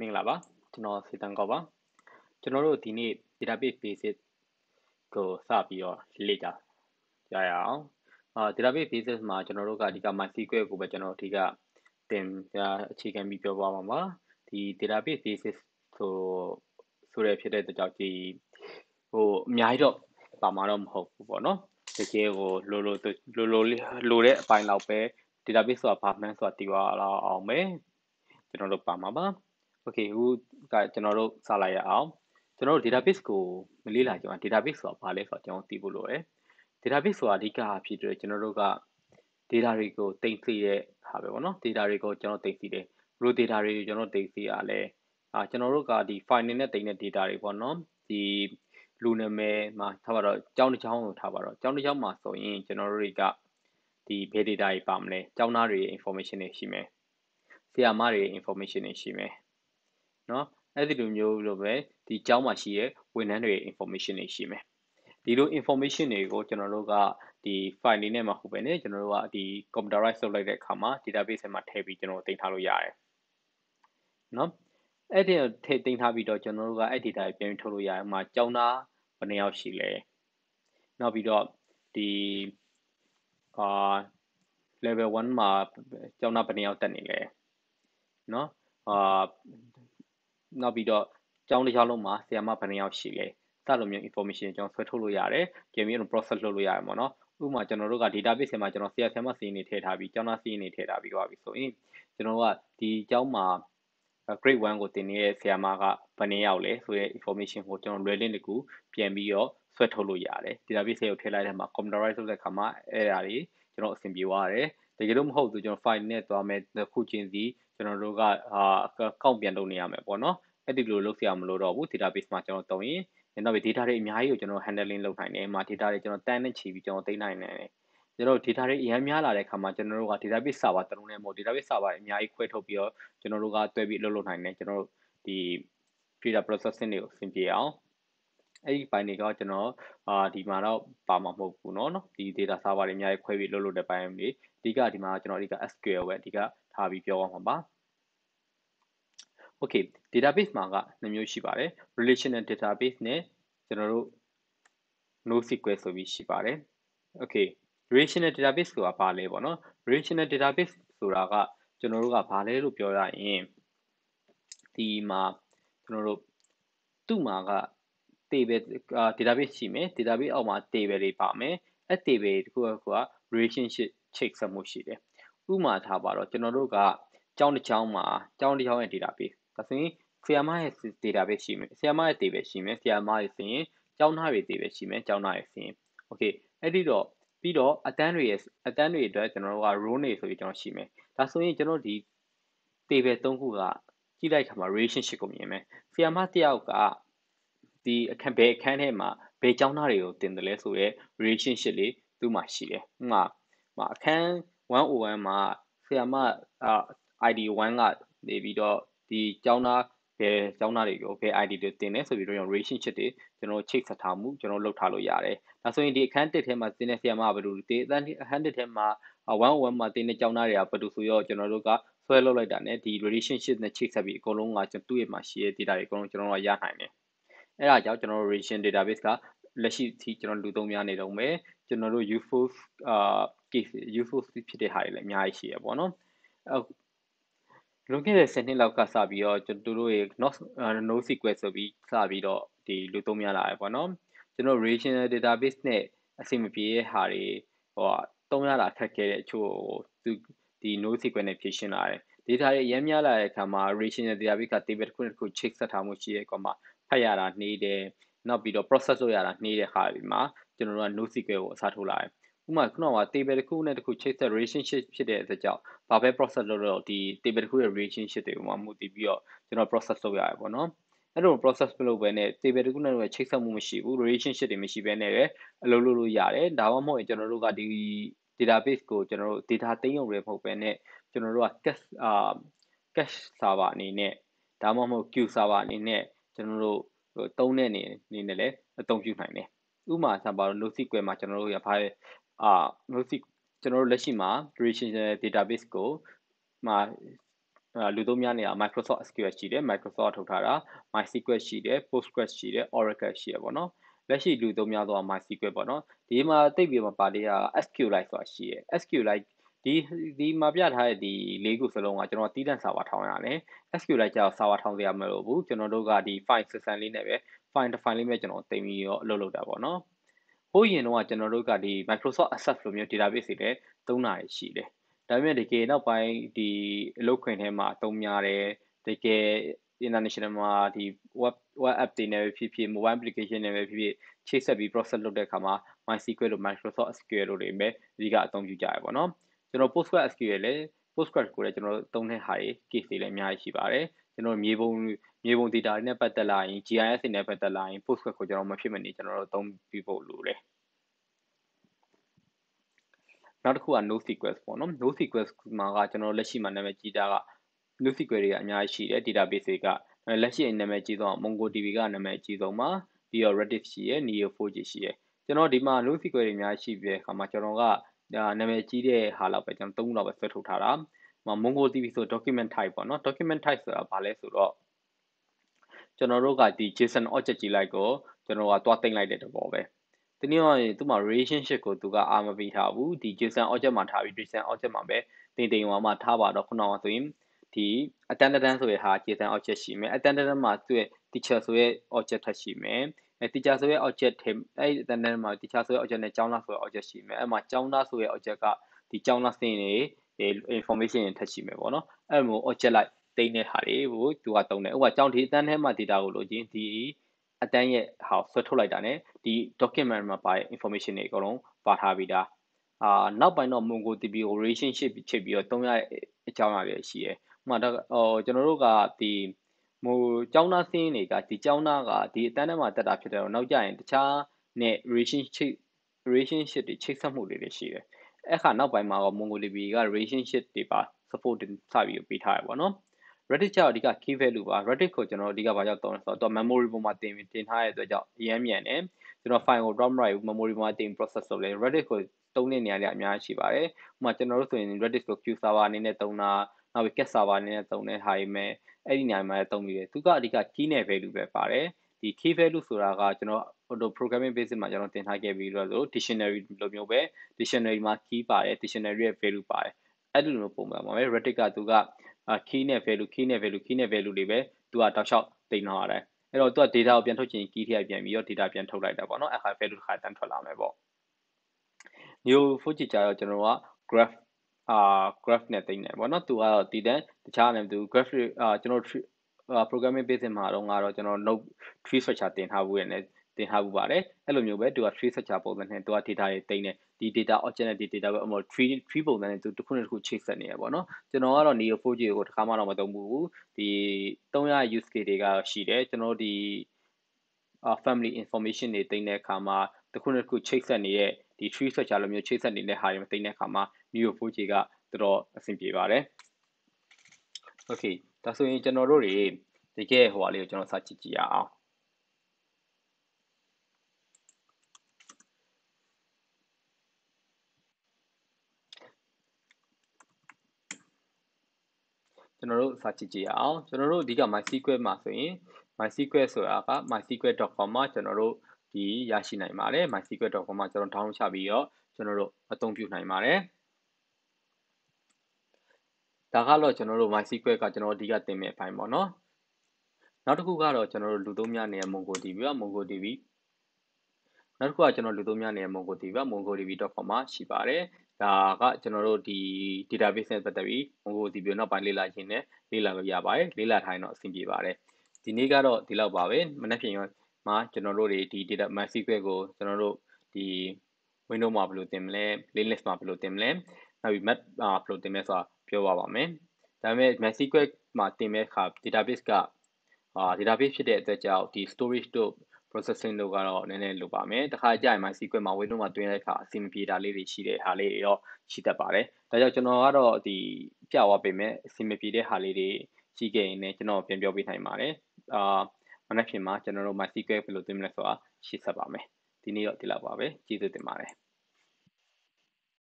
မင်္ဂလာပါကျွန်တော်စေတန်ကောပါကျွန်တော်တို့ဒီနေ့ database basic ကိုစပြီးတော့လေ့ကျရအောင်အာ database basic မှာကျွန်တော်တို့ကဒီက MySQL ကိုပဲကျွန်တော်ဒီကတင်ပြအခြေခံပြီးပြောသွားမှာပါဒီ database basic ဆိုဆိုရဖြစ်တဲ့တကြောင်ဒီဟိုအများကြီးတော့ပါမှာတော့မဟုတ်ဘူးပေါ့နော်တကယ်ကိုလိုလိုလိုလိုလိုတဲ့အပိုင်းလောက်ပဲ database ဆိုတာဘာမှန်းဆိုတာတည်သွားအောင်ပဲကျွန်တော်တို့ပါမှာပါ okay အခုကကျွန်တော်တို့စလိုက်ရအောင်ကျွန်တော်တို့ database ကိုမလေ့လာကြအောင် database ဆိုတာဘာလဲဆိုတော့ကျွန်တော်သိဖို့လိုတယ် database ဆိုတာအဓိကဖြစ်တယ်ကျွန်တော်တို့က data တွေကိုတင်သိရဲ့ဟာပဲပေါ့နော် data တွေကိုကျွန်တော်တင်သိတယ်ဘလို့ data တွေကိုကျွန်တော်တင်သိရလဲအာကျွန်တော်တို့ကဒီ file နဲ့တင်တဲ့ data တွေပေါ့နော်ဒီလူနာမည်မှာထားပါတော့ကြောင်းတစ်ကြောင်းကိုထားပါတော့ကြောင်းတစ်ကြောင်းမှာဆိုရင်ကျွန်တော်တို့တွေကဒီဘယ် data တွေပါမလဲကြောင်းသားတွေ information တွေရှိမယ်ဆရာမတွေ information တွေရှိမယ်နော်အဲ့ဒီလိုမျိုးလိုပဲဒီအကြောင်းမှာရှိတဲ့ဝန်ထမ်းတွေ information တွေရှိမယ်ဒီလို information တွေကိုကျွန်တော်တို့ကဒီ file လေးနဲ့မှဟုတ်ပဲねကျွန်တော်တို့ကဒီ computerize လုပ်လိုက်တဲ့အခါမှာ database မှာထည့်ပြီးကျွန်တော်တင်ထားလို့ရတယ်เนาะအဲ့ဒီထည့်တင်ထားပြီးတော့ကျွန်တော်တို့ကအဲ့ data ကိုပြန်ပြီးထုတ်လို့ရတယ်ဥပမာကျောင်းသားဘယ်နှယောက်ရှိလဲနောက်ပြီးတော့ဒီအာ level 1မှာကျောင်းသားဘယ်နှယောက်တက်နေလဲเนาะအာနောက်ပြီးတော့ကျောင်းတစ်ယောက်လုံးမှာဆရာမဘယ်နှယောက်ရှိလဲစလိုမျိုး information ကျွန်တော်ဆွဲထုတ်လို့ရတယ်ကြည့်ပြီးတော့ process လုပ်လို့ရတယ်ပေါ့နော်ဥပမာကျွန်တော်တို့က database မှာကျွန်တော်ဆရာဆရာမစီရင်နေထည့်ထားပြီးကျောင်းသားစီရင်နေထည့်ထားပြီးသွားပြီဆိုရင်ကျွန်တော်ကဒီကျောင်းမှာ grade 1ကိုတင်နေတဲ့ဆရာမကဘယ်နှယောက်လဲဆိုရဲ information ကိုကျွန်တော် relay တကူပြန်ပြီးတော့ဆွဲထုတ်လို့ရတယ် database ကိုထည့်လိုက်တဲ့မှာ computerize လုပ်တဲ့အခါမှာအဲ့ဒါတွေကျွန်တော်အဆင်ပြေသွားရတယ်တကယ်လို့မဟုတ်သူကျွန်တော် file နဲ့သွားမယ်ခုချင်းစီကျွန်တော်တို့ကအာကောက်ပြန်လုပ်နေရမယ်ပေါ့နော်အဲ့ဒီလိုလုပ်ရမလို့တော့ဘူး database မှာကျွန်တော်တုံးရင်ကျွန်တော်ဒီ data တွေအများကြီးကိုကျွန်တော် handling လုပ်နိုင်တယ်။မှာ data တွေကျွန်တော်တန်းနဲ့ချီပြီးကျွန်တော်သိနိုင်တယ်။ကျွန်တော် data တွေအများများလာတဲ့အခါမှာကျွန်တော်တို့က database server တလုံးနဲ့မဟုတ် database server အများကြီးခွဲထုတ်ပြီးတော့ကျွန်တော်တို့ကတွဲပြီးအလုပ်လုပ်နိုင်တယ်။ကျွန်တော်တို့ဒီ data processing တွေကိုအဆင်ပြေအောင်အဲ့ဒီပိုင်းတွေကကျွန်တော်အာဒီမှာတော့ပါမှာမဟုတ်ဘူးเนาะဒီ data server တွေအများကြီးခွဲပြီးလုပ်လုပ်တဲ့ပိုင်းတွေအဓိကဒီမှာကျွန်တော်အဓိက SQL ပဲအဓိကထားပြီးပြောရမှာပါ okay database မှာက2မျိုးရှိပါတယ် relational database နဲ့ကျွန်တော်တို့ no sql ဆိုပြီးရှိပါတယ် okay relational database ဆိုတာဘာလဲပေါ့နော် relational database ဆိုတာကကျွန်တော်တို့ကဘာလဲလို့ပြောရရင်ဒီမှာကျွန်တော်တို့သူ့မှာက table database ရှိမယ် database အောက်မှာ table တွေပါမယ်အဲ့ table တခုက relationship check ဆက်မှုရှိတယ်ဥမာထားပါတော့ကျွန်တော်တို့ကကျောင်းတစ်ကျောင်းမှာကျောင်းတစ်ကျောင်းရဲ့ database ဒါဆိုရင်ဆရာမရဲ့ database ရှိမယ်ဆရာမရဲ့ database ရှိမယ်ဆရာမရဲ့ဆိုရင်ကျောင်းသားရဲ့ database ရှိမယ်ကျောင်းသားရဲ့ဆိုရင် okay အဲ့ဒီတော့ပြီးတော့အတန်းတွေရဲ့အတန်းတွေအတွက်ကျွန်တော်တို့က row နေဆိုပြီးကျွန်တော်ရှိမယ်ဒါဆိုရင်ကျွန်တော်ဒီ table 3ခုကကြည့်လိုက်ခါမှာ relationship ကိုမြင်မယ်ဆရာမတယောက်ကဒီအခန်းဘယ်အခန်းထဲမှာဘယ်ကျောင်းသားတွေကိုတင်တယ်လဲဆိုရဲ relationship လေးသူ့မှာရှိတယ်ဥပမာအခန်း101မှာဆရာမ ID1 ကနေပြီးတော့ဒီကျောင်းသားဘယ်ကျောင်းသားတွေကိုဘယ် ID တွေတင်လဲဆိုပြီးတော့ကျွန်တော် relationship တွေကျွန်တော်ချိတ်ဆက်ထားမှုကျွန်တော်လုပ်ထားလို့ရတယ်။ဒါဆိုရင်ဒီအခန်းတစ်ထဲမှာတင်တဲ့ဆရာမကဘယ်လိုဒီအခန်းတစ်ထဲမှာ101မှာတင်တဲ့ကျောင်းသားတွေကဘယ်လိုဆိုတော့ကျွန်တော်တို့ကဆွဲလုပ်လိုက်တာနဲ့ဒီ relationship နဲ့ချိတ်ဆက်ပြီးအကုန်လုံးကကျွန်တော်သူ့ရဲ့မှာရှိတဲ့ data တွေအကုန်လုံးကျွန်တော်တို့ကရနိုင်တယ်။အဲ့ဒါကြောင့်ကျွန်တော်တို့ relation database ကလက်ရှိအထိကျွန်တော်လူသုံးများနေတော့မယ်ကျွန်တော်တို့ useful အာ case useful ဖြစ်တဲ့ဟာတွေလည်းအများကြီးရှိရပေါ့နော်လွန်ခဲ့တဲ့10နှစ်လောက်ကစပြီးတော့ကျွန်တော်တို့ရဲ့ not no sequence ဆိုပြီးစပြီးတော့ဒီလူသုံးများလာရပေါ့နော်ကျွန်တော် relational database နဲ့အဆင်မပြေတဲ့ဟာတွေဟိုသုံးရတာခက်ခဲတဲ့အချို့သူဒီ no sequence နဲ့ဖြည့်ရှင်းလာတယ် data တွေရမ်းများလာတဲ့အခါမှာ relational database က table တစ်ခုတစ်ခု check ဆက်ထားမှုရှိတဲ့ကောင်မှာဖတ်ရတာနှေးတယ်နောက်ပြီးတော့ process လုပ်ရတာနှေးတဲ့ဟာတွေမှာကျွန်တော်တို့က no SQL ကိုအစားထိုးလာတယ်ဥပမာခုနက table တစ်ခုနဲ့တစ်ခု chase တဲ့ relationship ဖြစ်တဲ့အတွက်ကြောင့်ဘာပဲ process လုပ်တော့ဒီ table တစ်ခုရဲ့ relationship တွေဥပမာမူတည်ပြီးတော့ကျွန်တော် process လုပ်ရတယ်ပေါ့နော်အဲ့လို process မလုပ်ဘဲနဲ့ table တစ်ခုနဲ့တစ်ခုချိတ်ဆက်မှုမရှိဘူး relationship တွေမရှိဘဲနဲ့ပဲအလုပ်လုပ်လို့ရတယ်ဒါမှမဟုတ်ရင်ကျွန်တော်တို့ကဒီ database ကိုကျွန်တော်တို့ data သိမ်းရုံလည်းမဟုတ်ဘဲနဲ့ကျွန်တော်တို့က cache အာ cache server အနေနဲ့ဒါမှမဟုတ် queue server အနေနဲ့ကျွန်တော်တို့သုံးတဲ့အနေအနေနဲ့လည်းအသုံးပြုနိုင်တယ်ဥပမာဆံပါတော့ NoSQL မှာကျွန်တော်တို့ရပါတဲ့အာ NoSQL ကျွန်တော်တို့လက်ရှိမှာ relational database ကိုမှာလူသုံးများနေတာ Microsoft SQL ရှိတယ် Microsoft ထုတ်ထားတာ MySQL ရှိတယ် Postgres ရှိတယ် Oracle ရှိရပါတော့လက်ရှိလူသုံးများသော MySQL ပေါ့နော်ဒီမှာတိတ်ပြီးမပါသေးတာ SQLite ဆိုတာရှိရယ် SQLite ဒီဒီမှာပြထားတဲ့ဒီ၄ခုစလုံးကကျွန်တော်တီးတန့်စာပါထောင်ရတယ် SQLite ကြောင့်စာပါထောင်စရာမလိုဘူးကျွန်တော်တို့ကဒီ file system လေးနဲ့ပဲ file တစ် file လေးနဲ့ကျွန်တော်တင်ပြီးရောအလုပ်လုပ်တာပေါ့နော်ဟိုးရင်တော့ကျွန်တော်တို့ကဒီ Microsoft Access လိုမျိုး database တွေလည်းသုံးတာရှိတယ်ဒါပေမဲ့တကယ်နောက်ပိုင်းဒီအလုပ်ခွင်ထဲမှာအသုံးများတယ်တကယ် international မှာဒီ web web app တွေနဲ့ဖြစ်ဖြစ် mobile application နဲ့ပဲဖြစ်ဖြစ်ချိတ်ဆက်ပြီး process လုပ်တဲ့အခါမှာ MySQL လို့ Microsoft SQL လို့တွေပဲအဓိကအသုံးပြုကြရပါတော့ကျွန်တော် Postgres SQL လည်း Postgres ကိုလည်းကျွန်တော်သုံးတဲ့ဟာတွေ case တွေလည်းအများကြီးရှိပါတယ်ကျွန်တော်မြေပုံမြေပုံ data တွေနဲ့ပတ်သက်လာရင် GIS တွေနဲ့ပတ်သက်လာရင် Postgres ကိုကျွန်တော်မဖြစ်မနေကျွန်တော်တို့သုံးပြဖို့လိုတယ်နောက်တစ်ခုက no sequence ပေါ့နော် no sequence မှာကကျွန်တော်လက်ရှိမှာနာမည်ကြီးတာက no sequence တွေကအများကြီးရှိတယ် database တွေကလက်ရှိနာမည်ကြီးဆုံး MongoDB ကနာမည်ကြီးဆုံးမှာပြီးတော့ Redis ရှိရယ် Neo4j ရှိရယ်ကျွန်တော်ဒီမှာ no sequence တွေအများကြီးရှိပြီးတဲ့အခါမှာကျွန်တော်ကနာမည်ကြီးတဲ့ဟာလောက်ပဲကျွန်တော်၃လောက်ပဲဆွဲထုတ်ထားတာမွန်ဂို TV ဆို document type ပေါ့နော် document type ဆိုတာဘာလဲဆိုတော့ကျွန်တော်တို့ကဒီ JSON object ကြီးလိုက်ကိုကျွန်တော်ကသွားတင်လိုက်တဲ့တဘောပဲတနည်းအားဖြင့်သူမှာ relationship ကိုသူကအာမပေးထားဘူးဒီ JSON object မှာထားပြီး JSON object မှာပဲတင်တင်ဝါမှာထားပါတော့ခုနကဆိုရင်ဒီအတန်တန်ဆိုရဟာ JSON object ရှိမယ်အတန်တန်မှာသူ့ရဲ့ teacher ဆိုရ object ထပ်ရှိမယ်အဲ teacher ဆိုတဲ့ object ထဲအဲ့အတန်းတန်းမှာ teacher ဆိုတဲ့ object နဲ့ကျောင်းသားဆိုတဲ့ object ရှိမယ်အဲ့မှာကျောင်းသားဆိုတဲ့ object ကဒီကျောင်းသားစင်းတွေ information တွေထပ်ရှိမယ်ပေါ့နော်အဲ့လို object လိုက်တင်တဲ့ဟာတွေကိုသူကတုံးတယ်ဥပမာကျောင်းဒီအတန်းထဲမှာ data ကိုလိုချင်ဒီအတန်းရဲ့ဟာဆွဲထုတ်လိုက်တာ ਨੇ ဒီ document မှာပါတဲ့ information တွေအကုန်လုံးပါထားပြီးသားအာနောက်ပိုင်းတော့ MongoDB ကို relationship ချစ်ပြီးတော့သုံးရတဲ့အကြောင်းအရာတွေရှိရယ်ဥပမာတော့ဟိုကျွန်တော်တို့ကဒီဟိုကျောင်းသားစင်းတွေကဒီကျောင်းသားကဒီအတန်းထဲမှာတက်တာဖြစ်တယ်တော့နောက်ကျရင်တခြားနဲ့ relationship relationship တွေချိတ်ဆက်မှုတွေလည်းရှိတယ်အဲ့ခါနောက်ပိုင်းမှာတော့ MongoDB က relationship တွေပါ support တင်စပြီးပေးထားရပါတော့ Reddit ကြောင့်အဓိက key value ပါ Reddit ကိုကျွန်တော်အဓိကဘာကြောင့်သုံးလဲဆိုတော့ memory ပေါ်မှာတင်တင်ထားရတဲ့အတွက်ကြောင့်အရင်မြန်တယ်ကျွန်တော် file ကို rom right memory ပေါ်မှာတင် process လုပ်လဲ Reddit ကိုသုံးတဲ့နေရာလေးအများကြီးရှိပါတယ်ဥပမာကျွန်တော်တို့ဆိုရင် Reddit ကို queue server အနေနဲ့သုံးတာနောက်ပြီး cat server အနေနဲ့သုံးတဲ့ဟာတွေမဲ့အဲ့ဒီနေရာမှာလည်းသုံးမိတယ်သူကအဓိက key နဲ့ value ပဲပါတယ်ဒီ key value ဆိုတာကကျွန်တော် auto programming basic မှာကျွန်တော်သင်ထားခဲ့ပြီးတော့ဆို dictionary လိုမျိုးပဲ dictionary မှာ key ပါတယ် dictionary ရဲ့ value ပါတယ်အဲ့ဒီလိုပုံမှန်ပါပဲ Reddit ကသူက key နဲ့ value key နဲ့ value key နဲ့ value တွေပဲသူကတောက်လျှောက်တင်ထားရတယ်အဲ့တော့သူက data ကိုပြန်ထုတ်ချင် key ထည့်ပြန်ပြီးတော့ data ပြန်ထုတ်လိုက်တာပေါ့နော်အဲ့ဟာ value တစ်ခါတန်းထွက်လာမယ်ပေါ့ neo 4ကြည့်ကြတော့ကျွန်တော်က graph အာ graph နဲ့သိမ့်တယ်ပေါ့နော်သူကတော့ဒီတန်းတခြားလည်းသူ graph အာကျွန်တော် programming ပေးစင်မှာတော့ကတော့ကျွန်တော် node tree structure တင်ထားဘူးရနေတင်ထားဘူးပါတယ်အဲ့လိုမျိုးပဲသူက tree structure ပုံစံနဲ့သူက data တွေတင်တယ်ဒီ data object နဲ့ဒီ data ပဲအမော tree tree ပုံစံနဲ့သူတစ်ခုနဲ့တစ်ခုချိတ်ဆက်နေရပေါ့နော်ကျွန်တော်ကတော့ neo 4g ကိုတစ်ခါမှတော့မသုံးဘူးဒီ300 use case တွေကတော့ရှိတယ်ကျွန်တော်ဒီ family information တွေတင်တဲ့အခါမှာတစ်ခုနဲ့တစ်ခုချိတ်ဆက်နေတဲ့ဒီ tree structure လိုမျိုးချိတ်ဆက်နေတဲ့ဟာတွေမတင်တဲ့အခါမှာ Neo 4G ကတော်တော်အဆင်ပြေပါတယ်။ Okay ဒါဆိုရင်ကျွန်တော်တို့တွေတကယ်ဟိုဟာလေးကိုကျွန်တော်စကြည့်ကြည့်ရအောင်ကျွန်တော်တို့စာကြည့်ကြည့်အောင်ကျွန်တော်တို့အဓိက MySQL မှာဆိုရင် MySQL ဆိုတာက mysql.com မှာကျွန်တော်တို့ဒီရရှိနိုင်ပါတယ် mysql.com မှာကျွန်တော် download ချပြီးတော့ကျွန်တော်တို့အသုံးပြုနိုင်ပါတယ်ဒါကတော့ကျွန်တော်တို့ MySQL ကကျွန်တော်အဓိကသင်မယ့်အပိုင်းပေါ့နော်နောက်တစ်ခုကတော့ကျွန်တော်တို့လူသုံးများနေ MongoDB က MongoDB နောက်တစ်ခုကကျွန်တော်လူသုံးများနေ MongoDB က mongodb.com မှာရှိပါတယ်ဒါကကျွန်တော်တို့ဒီ database နဲ့ပတ်သက်ပြီး MongoDB နောက်ပိုင်းလေ့လာခြင်းနဲ့လေ့လာလို့ရပါတယ်လေ့လာထိုင်တော့အဆင်ပြေပါတယ်ဒီနေ့ကတော့ဒီလောက်ပါပဲမနေ့ပြင်မှာကျွန်တော်တို့တွေဒီ data MySQL ကိုကျွန်တော်တို့ဒီ window မှာဘယ်လိုတင်မလဲ playlist မှာဘယ်လိုတင်မလဲနောက်ပြီး map ဘယ်လိုတင်မလဲဆိုတာပြောပါပါမယ်။ဒါပေမဲ့ MySQL မှာတင်မဲ့အခါ database ကအာ database ဖြစ်တဲ့အတွက်ကြောင့်ဒီ storage တို့ processing တို့ကတော့နည်းနည်းလိုပါမယ်။တခါကြရင် MySQL မှာ Windows မှာတွင်းတဲ့အခါအဆင်မပြေတာလေးတွေရှိတဲ့ဟာလေးတွေတော့ရှိတတ်ပါတယ်။ဒါကြောင့်ကျွန်တော်ကတော့ဒီပြသွားပေးမယ်အဆင်မပြေတဲ့ဟာလေးတွေရှိခဲ့ရင်လည်းကျွန်တော်ပြန်ပြောပေးနိုင်ပါတယ်။အာမနက်ဖြန်မှာကျွန်တော်တို့ MySQL ဘယ်လိုသွင်းမလဲဆိုတာရှင်းဆက်ပါမယ်။ဒီနေ့တော့ဒီလောက်ပါပဲ။ကျေးဇူးတင်ပါတယ်။